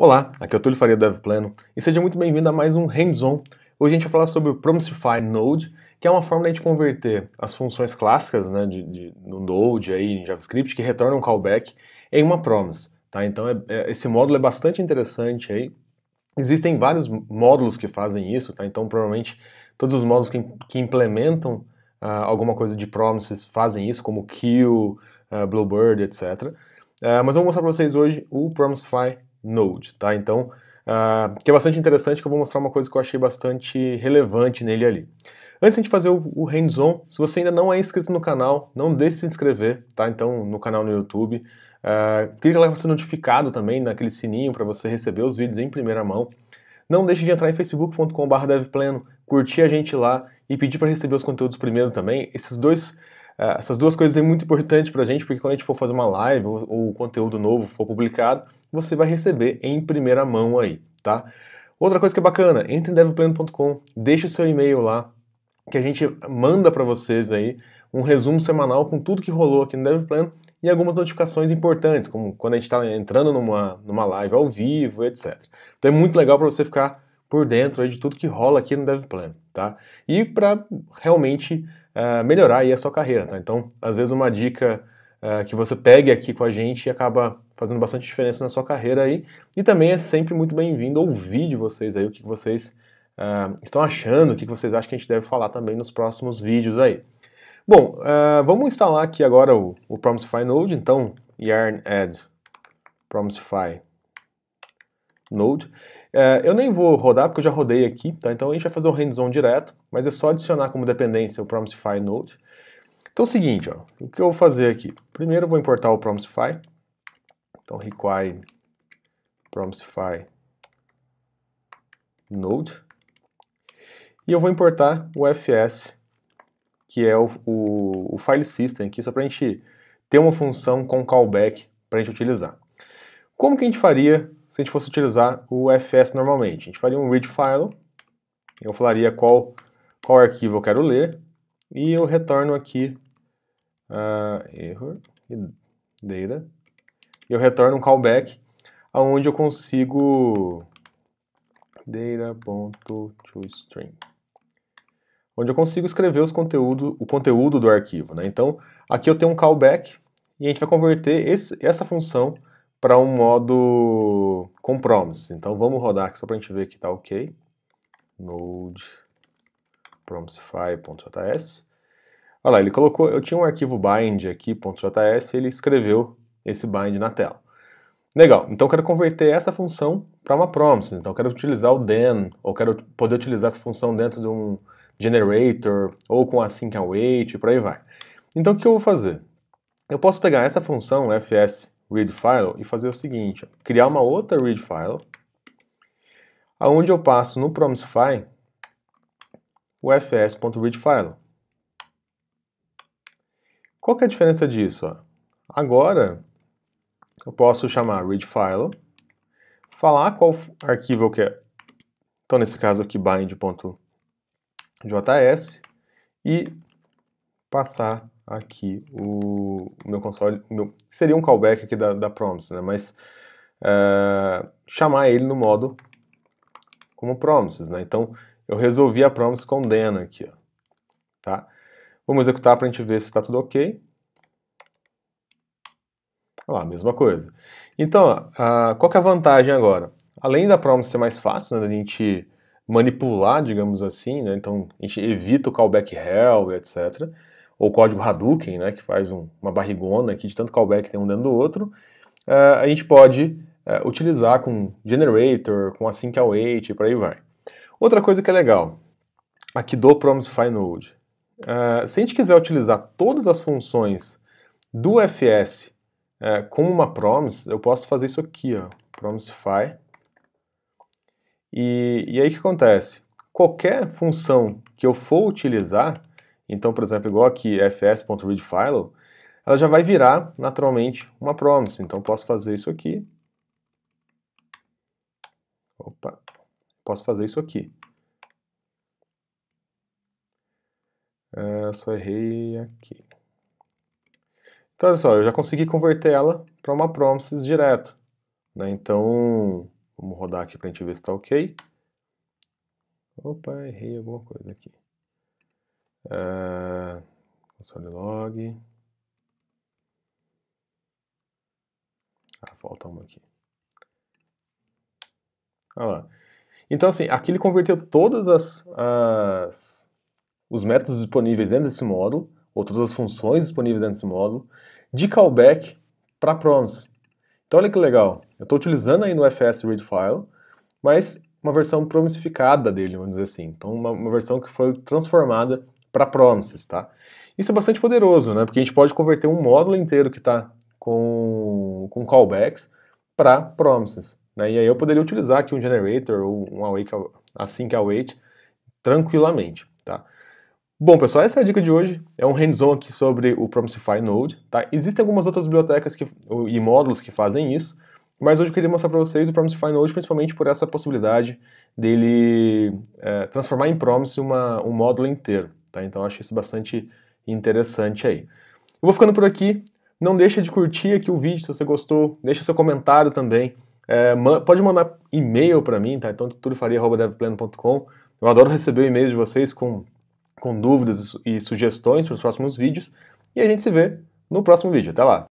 Olá, aqui é o Túlio Faria do DevPlano e seja muito bem-vindo a mais um Hands-On. Hoje a gente vai falar sobre o Promisify Node, que é uma forma de converter as funções clássicas né, de, de, no Node aí, em JavaScript que retornam um callback em uma promise. Tá? Então é, é, esse módulo é bastante interessante aí. Existem vários módulos que fazem isso, tá? então provavelmente todos os módulos que, que implementam uh, alguma coisa de promises fazem isso, como Q, uh, ah, Bluebird, etc. Uh, ah, mas eu vou mostrar para vocês hoje o Promisify Node, tá? Então, uh, que é bastante interessante, que eu vou mostrar uma coisa que eu achei bastante relevante nele ali. Antes de a gente fazer o, o hands-on, se você ainda não é inscrito no canal, não deixe de se inscrever, tá? Então, no canal no YouTube. Uh, clica lá para ser notificado também, naquele sininho, para você receber os vídeos em primeira mão. Não deixe de entrar em facebook.com.br devpleno, curtir a gente lá e pedir para receber os conteúdos primeiro também. Esses dois é, essas duas coisas é muito importante para a gente, porque quando a gente for fazer uma live ou, o conteúdo novo for publicado, você vai receber em primeira mão aí, tá? Outra coisa que é bacana, entre em devplano.com, deixa o seu e-mail lá, que a gente manda para vocês aí um resumo semanal com tudo que rolou aqui no DevPlan e algumas notificações importantes, como quando a gente está entrando numa, numa live ao vivo, etc. Então é muito legal para você ficar por dentro de tudo que rola aqui no DevPlan, tá? E para realmente uh, melhorar aí a sua carreira, tá? Então, às vezes uma dica uh, que você pegue aqui com a gente acaba fazendo bastante diferença na sua carreira aí. E também é sempre muito bem-vindo ouvir de vocês aí o que vocês uh, estão achando, o que vocês acham que a gente deve falar também nos próximos vídeos aí. Bom, vamos instalar aqui agora o, o Node, então yarn add promsify node. É, eu nem vou rodar, porque eu já rodei aqui, tá? Então a gente vai fazer um hands-on direto, mas é só adicionar como dependência o promisify Node. Então é o seguinte, ó, o que eu vou fazer aqui? Primeiro eu vou importar o promisify, Então require promisify Node. E eu vou importar o FS, que é o, o, o file system aqui, só para a gente ter uma função com callback para a gente utilizar. Como que a gente faria se a gente fosse utilizar o FS normalmente? A gente faria um read file, eu falaria qual, qual arquivo eu quero ler, e eu retorno aqui uh, ah, error e data, e eu retorno um callback, onde eu consigo data.toString onde eu consigo escrever os conteúdo, o conteúdo do arquivo. Né? Então, aqui eu tenho um callback, e a gente vai converter esse, essa função para um modo com promise. Então vamos rodar aqui só para a gente ver que está ok. Node promsify.js. Olha lá, ele colocou, eu tinha um arquivo bind aqui.js e ele escreveu esse bind na tela. Legal, então eu quero converter essa função para uma promise. Então eu quero utilizar o then, ou quero poder utilizar essa função dentro de um generator, ou com async await, por aí vai. Então o que eu vou fazer? Eu posso pegar essa função fs read file e fazer o seguinte, criar uma outra read file, aonde eu passo no Promisify o fs.readfile. Qual que é a diferença disso? Ó? Agora, eu posso chamar readfile, falar qual arquivo eu quero. Então, é, nesse caso aqui, bind.js, e passar aqui o, o meu console, meu, seria um callback aqui da, da promise, né? mas uh, chamar ele no modo como promises, né? então eu resolvi a promise condena aqui, ó, tá? Vamos executar para a gente ver se está tudo ok. Olha lá, mesma coisa. Então, uh, qual é a vantagem agora? Além da promise ser mais fácil, né, da gente manipular, digamos assim, né, então a gente evita o callback hell, etc ou o código Hadouken, né, que faz um, uma barrigona aqui de tanto callback que tem um dentro do outro, uh, a gente pode uh, utilizar com generator, com async await e por aí vai. Outra coisa que é legal, aqui do Promisify uh, eh, se a gente quiser utilizar todas as funções do FS com uma promise, eu posso fazer isso aqui, ó, Promisify, e, e aí o que acontece? Qualquer função que eu for utilizar, então, por exemplo, igual aqui, fs.readFile, ela já vai virar naturalmente uma promise. Então, posso fazer isso aqui. Opa, posso fazer isso aqui. Uh, só errei aqui. Então, olha só, eu já consegui converter ela para uma Promise direto. Né? Então, vamos rodar aqui para a gente ver se está ok. Opa, errei alguma coisa aqui. Uh, console log. Ah, falta uma aqui. Olha lá. Então, assim, aqui ele converteu todas as, as os métodos disponíveis dentro desse módulo, ou todas as funções disponíveis dentro desse módulo, de callback para promise. Então, olha que legal. Eu estou utilizando aí no FS read file, mas uma versão promisificada dele, vamos dizer assim. Então, uma, uma versão que foi transformada para promises, tá? Isso é bastante poderoso, né? Porque a gente pode converter um módulo inteiro que está com, com callbacks para promises. Né? E aí eu poderia utilizar aqui um generator ou um awake, assim que await tranquilamente, tá? Bom, pessoal, essa é a dica de hoje. É um hands-on aqui sobre o Promisify Node, tá? Existem algumas outras bibliotecas que, e módulos que fazem isso, mas hoje eu queria mostrar para vocês o Promisify Node, principalmente por essa possibilidade dele é, transformar em Promise uma, um módulo inteiro tá? Então acho isso bastante interessante aí. Eu vou ficando por aqui. Não deixa de curtir aqui o vídeo se você gostou, deixa seu comentário também. É, pode mandar e-mail para mim, tá? Então tudofaria.devplano.com. Eu adoro receber e-mails de vocês com, com dúvidas e sugestões para os próximos vídeos. E a gente se vê no próximo vídeo. Até lá!